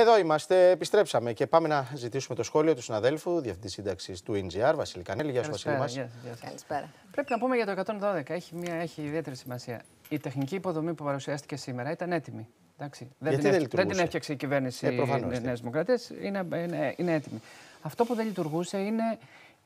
Εδώ είμαστε, επιστρέψαμε και πάμε να ζητήσουμε το σχόλιο του συναδέλφου, διευθυντής σύνταξης του NGR, Βασίλη Κανέλη. Γεια σα, Βασίλη. Μας. Καλησπέρα. Πρέπει να πούμε για το 112. Έχει, μια, έχει ιδιαίτερη σημασία. Η τεχνική υποδομή που παρουσιάστηκε σήμερα ήταν έτοιμη. Εντάξει, δεν, την, δεν, την έφτιαξε η κυβέρνηση ε, Νέας ναι. Δημοκρατίας. Είναι, είναι έτοιμη. Αυτό που δεν λειτουργούσε είναι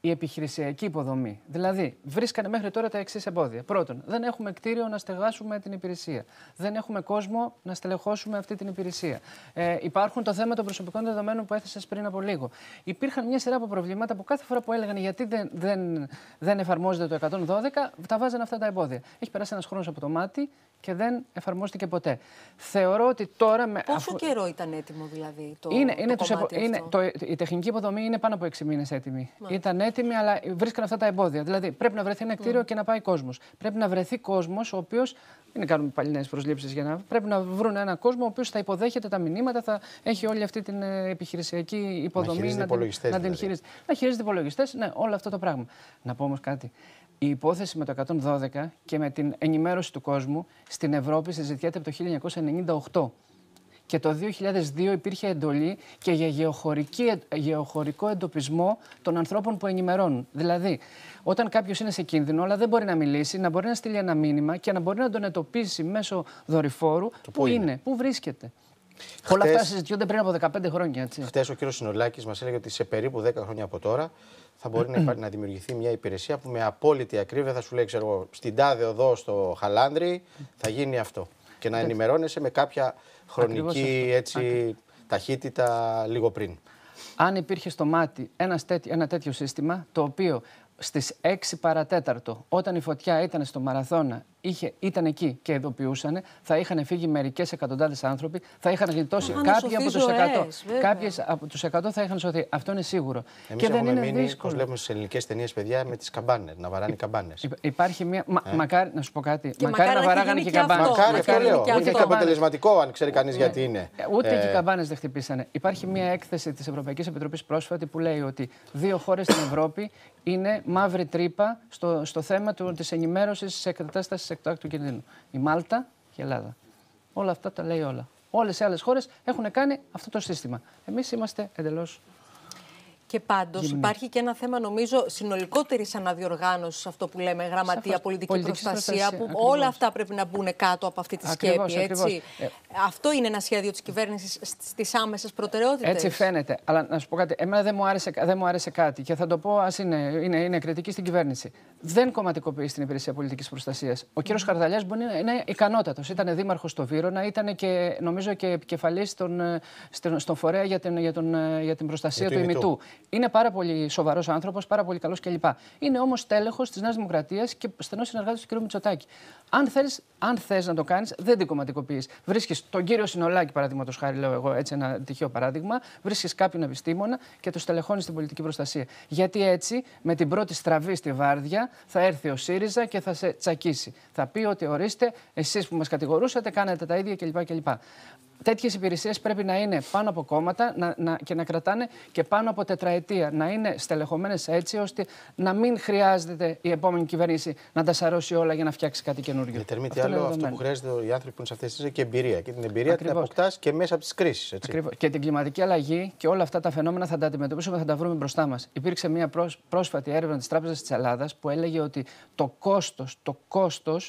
η επιχειρησιακή υποδομή. Δηλαδή, βρίσκανε μέχρι τώρα τα εξής εμπόδια. Πρώτον, δεν έχουμε κτίριο να στεγάσουμε την υπηρεσία. Δεν έχουμε κόσμο να στελεχώσουμε αυτή την υπηρεσία. Ε, υπάρχουν το θέμα των προσωπικών δεδομένων που έθεσες πριν από λίγο. Υπήρχαν μια σειρά από προβλήματα που κάθε φορά που έλεγαν γιατί δεν, δεν, εφαρμόζεται το 112, τα βάζανε αυτά τα εμπόδια. Έχει περάσει ένας χρόνος από το μάτι και δεν εφαρμόστηκε ποτέ. Θεωρώ ότι τώρα. Με, Πόσο αφού... καιρό ήταν έτοιμο, δηλαδή, το είναι, είναι, το είναι το, Η τεχνική υποδομή είναι πάνω από 6 μήνες έτοιμη. Ήταν έτοιμη, αλλά βρίσκαν αυτά τα εμπόδια. Δηλαδή, πρέπει να βρεθεί ένα κτίριο ναι. και να πάει κόσμος. Πρέπει να βρεθεί κόσμος ο οποίος. δεν κάνουμε πάλι προσλήψεις για να. Πρέπει να βρουν ένα κόσμο ο οποίος θα υποδέχεται τα μηνύματα, θα έχει όλη αυτή την ε, επιχειρησιακή υποδομή να, την, δηλαδή. να την υπολογιστές, ναι, όλο αυτό το πράγμα. Να πω όμως κάτι. Η υπόθεση με το 112 και με την ενημέρωση του κόσμου στην Ευρώπη συζητιέται από το 1998. Και το 2002 υπήρχε εντολή και για γεωχωρικό εντοπισμό των ανθρώπων που ενημερώνουν. Δηλαδή, όταν κάποιος είναι σε κίνδυνο, αλλά δεν μπορεί να μιλήσει, να μπορεί να στείλει ένα μήνυμα και να μπορεί να τον εντοπίσει μέσω δορυφόρου που είναι, που βρίσκεται. Όλα αυτά συζητιούνται πριν από 15 χρόνια. Χθε ο κύριος Συνολάκης μας έλεγε ότι σε περίπου 10 χρόνια από τώρα θα μπορεί να, υπά... να δημιουργηθεί μια υπηρεσία που με απόλυτη ακρίβεια θα σου λέει, ξέρω εγώ, στην τάδε εδώ, στο Χαλάνδρι, θα γίνει αυτό. Και να ενημερώνεσαι με κάποια χρονική έτσι, ταχύτητα λίγο πριν. Αν υπήρχε στο μάτι ένας ένα τέτοιο σύστημα, το οποίο στις 6 παρατέταρτο, όταν η φωτιά ήταν στο Μαραθώνα, είχε, ήταν εκεί και ειδοποιούσαν, θα είχαν φύγει μερικές εκατοντάδες άνθρωποι, θα είχαν γλιτώσει κάποιοι από του. 100. Κάποιες από τους 100 θα είχαν σωθεί. Αυτό είναι σίγουρο. Εμείς και έχουμε δεν είναι μείνει, όπως βλέπουμε στις ελληνικές ταινίες, παιδιά, με τις καμπάνες, να βαράνε οι καμπάνες. Υπάρχει μια... Μα, ε. μακάρι, να σου πω κάτι, και μακάρι, μακάρι να βαράγανε και οι καμπάνες. Μακάρι, αυτό λέω. Ούτε και αποτελεσματικό, αν ξέρει κανείς ναι. γιατί είναι. Ούτε και οι ε. καμπάνες δεν χτυπήσανε. Υπάρχει μια έκθεση της Ευρωπαϊκής Επιτροπής πρόσφατη που λέει ότι δύο χώρες στην Ευρώπη είναι μαύρη τρύπα στο, στο θέμα της ενημέρωσης τη εκτό του κινδύνου. Η Μάλτα και η Ελλάδα. Όλα αυτά τα λέει όλα. Όλες οι άλλες χώρες έχουν κάνει αυτό το σύστημα. Εμείς είμαστε εντελώς και πάντως υπάρχει και ένα θέμα, νομίζω, συνολικότερης αναδιοργάνωσης, αυτό που λέμε γραμματεία, πολιτική, προστασία, που ακριβώς. όλα αυτά πρέπει να μπουν κάτω από αυτή τη σκέψη. Ε, αυτό είναι ένα σχέδιο της κυβέρνησης στις άμεσες προτεραιότητες. Έτσι φαίνεται. Αλλά να σου πω κάτι. Εμένα δεν μου άρεσε, δεν μου άρεσε κάτι και θα το πω, ας είναι, είναι, είναι κριτική στην κυβέρνηση. Δεν κομματικοποιεί την υπηρεσία πολιτικής προστασίας. Ο mm. κύριος Καρδαλιά μπορεί να είναι ικανότατος. Ήταν δήμαρχος στο Βύρονα, ήταν και νομίζω και επικεφαλής ε, στον, στον, φορέα για την, για, τον, ε, για την προστασία του ημιτού. Είναι πάρα πολύ σοβαρός άνθρωπος, πάρα πολύ καλός κλπ. Είναι όμως τέλεχος της Νέας Δημοκρατίας και στενός συνεργάτης του κ. Μητσοτάκη. Αν θες να το κάνεις, δεν την κομματικοποιείς. Βρίσκεις τον κύριο Συνολάκη, παραδείγματος χάρη, λέω εγώ έτσι ένα τυχαίο παράδειγμα, βρίσκεις κάποιον επιστήμονα και το στελεχώνεις στην πολιτική προστασία. Γιατί έτσι, με την πρώτη στραβή στη βάρδια, θα έρθει ο ΣΥΡΙΖΑ και θα σε τσακίσει. Θα πει ότι ορίστε, εσείς που μας κατηγορούσατε, κάνατε τα ίδια κλπ τέτοιες υπηρεσίες πρέπει να είναι πάνω από κόμματα να, να, και να κρατάνε και πάνω από τετραετία. Να είναι στελεχωμένες έτσι ώστε να μην χρειάζεται η επόμενη κυβέρνηση να τα σαρώσει όλα για να φτιάξει κάτι καινούριο. Γιατί τι άλλο, αυτό δεδομένο. Ναι. που χρειάζεται οι άνθρωποι που είναι σε αυτές τις και εμπειρία. Και την εμπειρία την αποκτάς και μέσα από τις κρίσεις. Και την κλιματική αλλαγή και όλα αυτά τα φαινόμενα θα τα αντιμετωπίσουμε, θα τα βρούμε μπροστά μας. Υπήρξε μια πρόσφατη έρευνα της Τράπεζας της Ελλάδας που έλεγε ότι το κόστος, το κόστος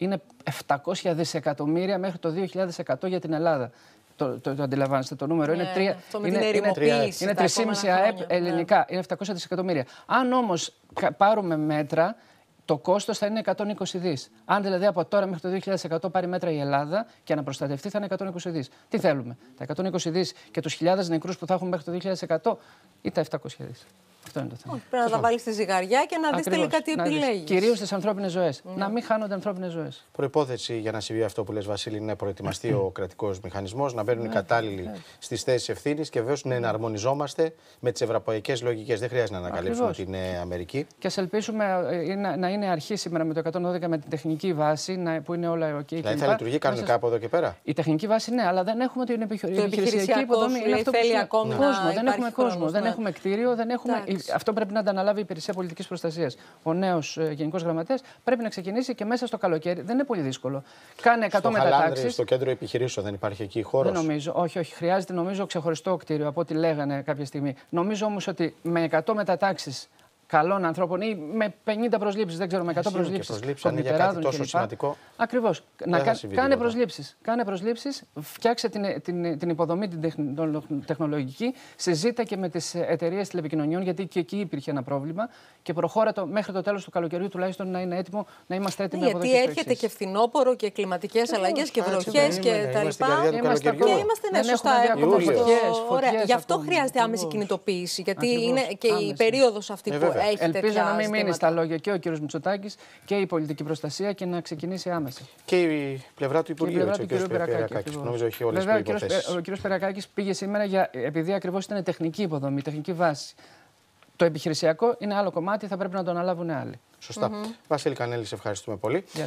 είναι 700 δισεκατομμύρια μέχρι το 2100 για την Ελλάδα. Το, το, το αντιλαμβάνεστε, το νούμερο είναι 3. Ναι, είναι, είναι, είναι 3,5 ε, ελληνικά. Ναι. Είναι 700 δισεκατομμύρια. Αν όμως πάρουμε μέτρα, το κόστος θα είναι 120 δις. Αν δηλαδή από τώρα μέχρι το 2100 πάρει μέτρα η Ελλάδα και να προστατευτεί, θα είναι 120 δις. Τι θέλουμε, τα 120 δις και τους χιλιάδες νεκρούς που θα έχουμε μέχρι το 2100 ή τα 700 δις. Αυτό είναι το θέμα. Πρέπει να τα λοιπόν, βάλεις στη ζυγαριά και να δεις τελικά τι επιλέγεις. Κυρίως στις ανθρώπινες ζωές. Ναι. Να μην χάνονται ανθρώπινες ζωές. Προπόθεση για να συμβεί αυτό που λες, Βασίλη, είναι να προετοιμαστεί ναι. ο κρατικός μηχανισμός, να μπαίνουν οι ναι, κατάλληλοι στις θέσεις ευθύνης και βεβαίως να εναρμονιζόμαστε με τις ευρωπαϊκές λογικές. Δεν χρειάζεται να ανακαλύψουμε την Αμερική. Και ας ελπίσουμε ε, να είναι αρχή σήμερα με το 112 με την τεχνική βάση που είναι όλα οκ. Δηλαδή θα λειτουργεί κανονικά από εδώ και πέρα. Η τεχνική βάση ναι, αλλά δεν έχουμε την επιχειρησιακή υποδομή. Είναι αυτό κόσμο. Δεν έχουμε κόσμο, δεν έχουμε κτίριο, δεν έχουμε αυτό πρέπει να τα αναλάβει η υπηρεσία πολιτικής προστασίας. Ο νέος ε, Γενικός Γραμματέας πρέπει να ξεκινήσει και μέσα στο καλοκαίρι. Δεν είναι πολύ δύσκολο. Κάνε 100 μετατάξει. Στο κέντρο επιχειρήσεων δεν υπάρχει εκεί χώρος. Δεν νομίζω. Όχι, όχι. Χρειάζεται νομίζω ξεχωριστό κτίριο από ό,τι λέγανε κάποια στιγμή. Νομίζω όμως ότι με 100 μετατάξεις καλών ανθρώπων ή με 50 προσλήψεις, δεν ξέρω, με 100 προσλήψει. Αν είναι για κάτι τόσο σημαντικό. Ακριβώς. Να κάνε προσλήψεις. Κάνε προσλήψεις, φτιάξε την, την, την υποδομή την τεχνολογική, συζήτα και με τις εταιρείες τηλεπικοινωνιών, γιατί και εκεί υπήρχε ένα πρόβλημα και προχώρα το, μέχρι το τέλος του καλοκαιριού τουλάχιστον να είναι έτοιμο, να είμαστε έτοιμοι ναι, από Γιατί έρχεται και φθινόπωρο και κλιματικές ε, αλλαγές και βροχέ και τα λοιπά. Είμαστε ναι, είμαστε ναι, σωστά. Γι' αυτό χρειάζεται άμεση κινητοποίηση, γιατί είναι και η περίοδος αυτή ε, που Ελπίζω να μην μείνει στα λόγια και ο κύριος Μητσοτάκης και η πολιτική προστασία και να ξεκινήσει άμεσα. Και η πλευρά του Υπουργείου, πλευρά του κ. Περακάκη. Νομίζω έχει όλες τις προποθέσει. Ο κ. Περακάκη πήγε σήμερα για, επειδή ακριβώς ήταν τεχνική υποδομή, τεχνική βάση. Το επιχειρησιακό είναι άλλο κομμάτι, θα πρέπει να το αναλάβουν άλλοι. Σωστά. Mm -hmm. Βασίλη Κανέλη, σε ευχαριστούμε πολύ.